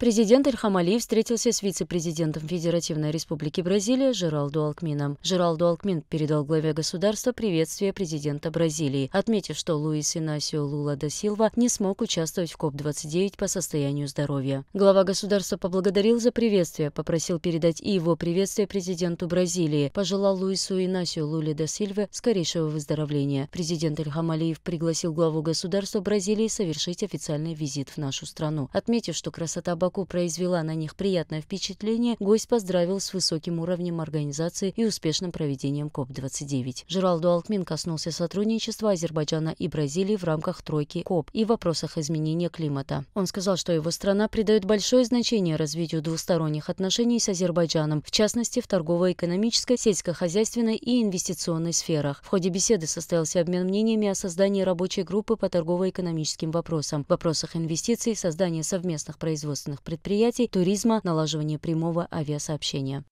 Президент Ильхам Алиев встретился с вице-президентом Федеративной Республики Бразилия Жералду Алкмином. Жералду Алкмин передал главе государства приветствие президента Бразилии, отметив, что Луис Инасио Лула да Силва не смог участвовать в КОП-29 по состоянию здоровья. Глава государства поблагодарил за приветствие, попросил передать и его приветствие президенту Бразилии, пожелал Луису Инасио Луле да Сильве скорейшего выздоровления. Президент Ильхам Алиев пригласил главу государства Бразилии совершить официальный визит в нашу страну, отметив, что красота Баку Баку произвела на них приятное впечатление, гость поздравил с высоким уровнем организации и успешным проведением КОП-29. Жералду Алкмин коснулся сотрудничества Азербайджана и Бразилии в рамках тройки КОП и вопросах изменения климата. Он сказал, что его страна придает большое значение развитию двусторонних отношений с Азербайджаном, в частности в торгово-экономической, сельскохозяйственной и инвестиционной сферах. В ходе беседы состоялся обмен мнениями о создании рабочей группы по торгово-экономическим вопросам, вопросах инвестиций, создании совместных производственных промышленных предприятий, туризма, налаживание прямого авиасообщения.